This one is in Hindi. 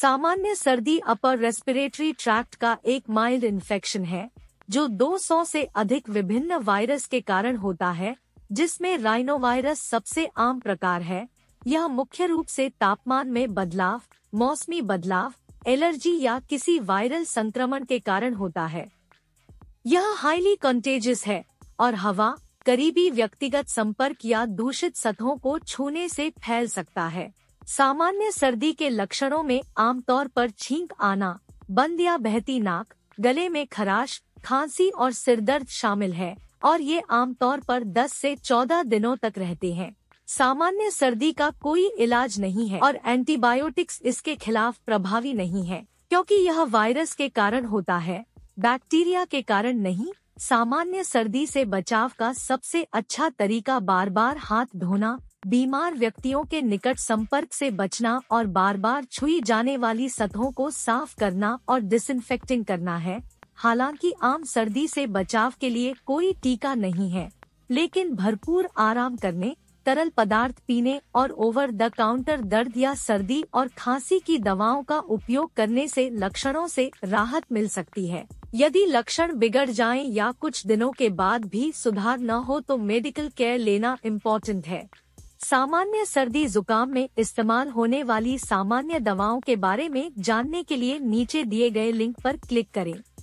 सामान्य सर्दी अपर रेस्पिरेटरी ट्रैक्ट का एक माइल्ड इन्फेक्शन है जो 200 से अधिक विभिन्न वायरस के कारण होता है जिसमें वायरस सबसे आम प्रकार है यह मुख्य रूप से तापमान में बदलाव मौसमी बदलाव एलर्जी या किसी वायरल संक्रमण के कारण होता है यह हाईली कंटेजस है और हवा करीबी व्यक्तिगत संपर्क या दूषित सतहों को छूने से फैल सकता है सामान्य सर्दी के लक्षणों में आमतौर पर छींक आना बंद या बहती नाक गले में खराश खांसी और सिरदर्द शामिल है और ये आमतौर पर 10 से 14 दिनों तक रहते हैं सामान्य सर्दी का कोई इलाज नहीं है और एंटीबायोटिक्स इसके खिलाफ प्रभावी नहीं है क्योंकि यह वायरस के कारण होता है बैक्टीरिया के कारण नहीं सामान्य सर्दी से बचाव का सबसे अच्छा तरीका बार बार हाथ धोना बीमार व्यक्तियों के निकट संपर्क से बचना और बार बार छुई जाने वाली सतहों को साफ करना और डिसइंफेक्टिंग करना है हालांकि आम सर्दी से बचाव के लिए कोई टीका नहीं है लेकिन भरपूर आराम करने तरल पदार्थ पीने और ओवर द काउंटर दर्द या सर्दी और खांसी की दवाओं का उपयोग करने से लक्षणों से राहत मिल सकती है यदि लक्षण बिगड़ जाएं या कुछ दिनों के बाद भी सुधार न हो तो मेडिकल केयर लेना इम्पोर्टेंट है सामान्य सर्दी जुकाम में इस्तेमाल होने वाली सामान्य दवाओं के बारे में जानने के लिए नीचे दिए गए लिंक पर क्लिक करें